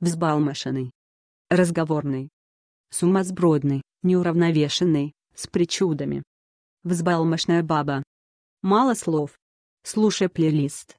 взбалмошенный, разговорный, сумасбродный, неуравновешенный, с причудами. Взбалмошная баба. Мало слов. Слушай плейлист.